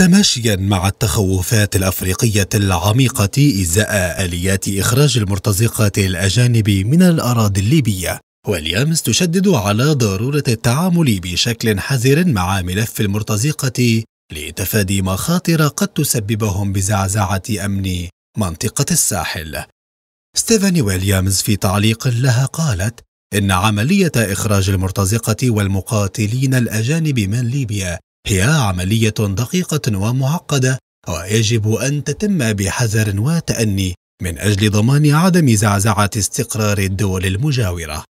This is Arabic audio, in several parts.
تماشيا مع التخوفات الافريقيه العميقه ازاء اليات اخراج المرتزقه الاجانب من الاراضي الليبيه واليامس تشدد على ضروره التعامل بشكل حذر مع ملف المرتزقه لتفادي مخاطر قد تسببهم بزعزعه امن منطقه الساحل ستيفاني ويليامز في تعليق لها قالت إن عملية إخراج المرتزقة والمقاتلين الأجانب من ليبيا هي عملية دقيقة ومعقدة ويجب أن تتم بحذر وتأني من أجل ضمان عدم زعزعة استقرار الدول المجاورة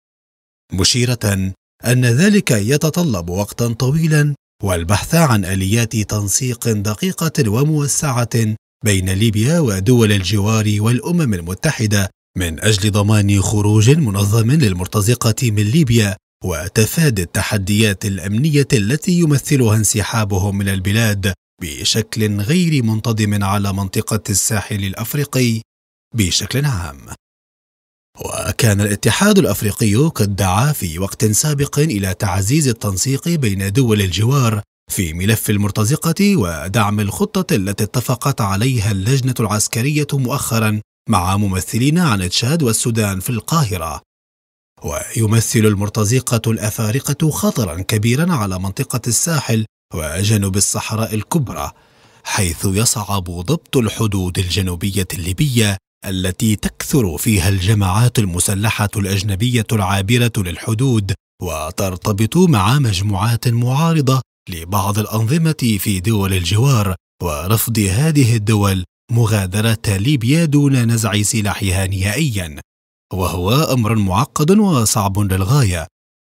مشيرة أن ذلك يتطلب وقتا طويلا والبحث عن آليات تنسيق دقيقة وموسعة بين ليبيا ودول الجوار والأمم المتحدة من أجل ضمان خروج منظم للمرتزقة من ليبيا وتفادي التحديات الامنيه التي يمثلها انسحابهم من البلاد بشكل غير منتظم على منطقه الساحل الافريقي بشكل عام وكان الاتحاد الافريقي قد دعا في وقت سابق الى تعزيز التنسيق بين دول الجوار في ملف المرتزقه ودعم الخطه التي اتفقت عليها اللجنه العسكريه مؤخرا مع ممثلين عن تشاد والسودان في القاهره ويمثل المرتزقة الأفارقة خطرا كبيرا على منطقة الساحل وجنوب الصحراء الكبرى حيث يصعب ضبط الحدود الجنوبية الليبية التي تكثر فيها الجماعات المسلحة الأجنبية العابرة للحدود وترتبط مع مجموعات معارضة لبعض الأنظمة في دول الجوار ورفض هذه الدول مغادرة ليبيا دون نزع سلاحها نهائيا وهو أمر معقد وصعب للغاية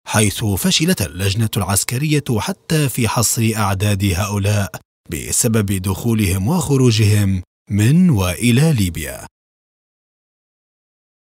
حيث فشلت اللجنة العسكرية حتى في حصر أعداد هؤلاء بسبب دخولهم وخروجهم من وإلى ليبيا